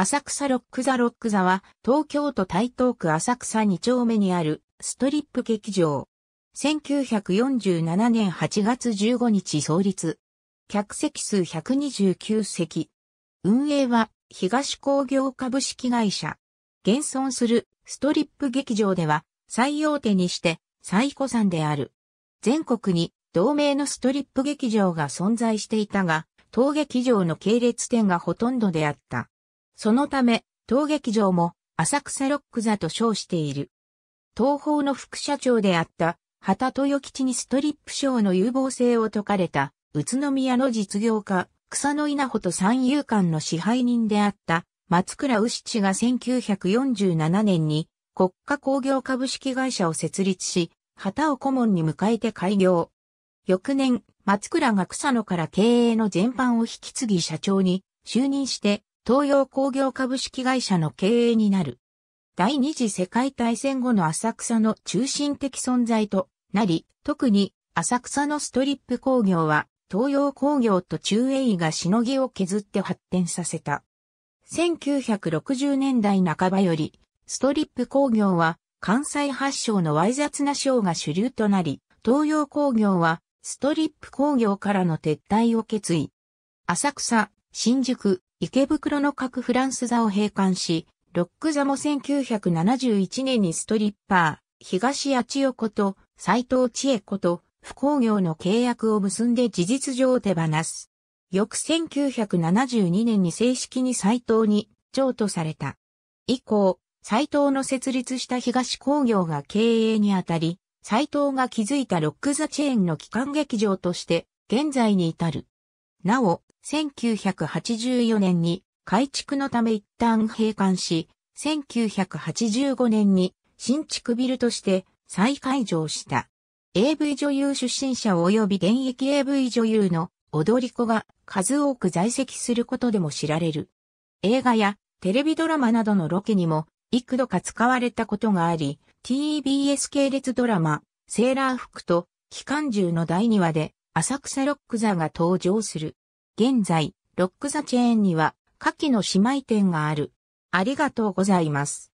浅草ロックザロックザは東京都台東区浅草2丁目にあるストリップ劇場。1947年8月15日創立。客席数129席。運営は東工業株式会社。現存するストリップ劇場では最大手にして最古参である。全国に同名のストリップ劇場が存在していたが、当劇場の系列店がほとんどであった。そのため、当劇場も浅草ロック座と称している。東方の副社長であった畑豊吉にストリップショーの有望性を説かれた宇都宮の実業家草野稲穂と三遊間の支配人であった松倉牛地が1947年に国家工業株式会社を設立し、旗を顧問に迎えて開業。翌年、松倉が草野から経営の全般を引き継ぎ社長に就任して東洋工業株式会社の経営になる。第二次世界大戦後の浅草の中心的存在となり、特に浅草のストリップ工業は東洋工業と中英医がしのぎを削って発展させた。1960年代半ばより、ストリップ工業は関西発祥のわい雑な賞が主流となり、東洋工業はストリップ工業からの撤退を決意。浅草、新宿、池袋の各フランス座を閉館し、ロック座も1971年にストリッパー、東谷千代子と斎藤千恵子と不工業の契約を結んで事実上手放す。翌1972年に正式に斎藤に譲渡された。以降、斎藤の設立した東工業が経営にあたり、斎藤が築いたロック座チェーンの機関劇場として、現在に至る。なお、1984年に改築のため一旦閉館し、1985年に新築ビルとして再開場した。AV 女優出身者及び現役 AV 女優の踊り子が数多く在籍することでも知られる。映画やテレビドラマなどのロケにも幾度か使われたことがあり、TBS 系列ドラマ、セーラー服と機関銃の第2話で浅草ロック座が登場する。現在、ロックザチェーンには、下記の姉妹店がある。ありがとうございます。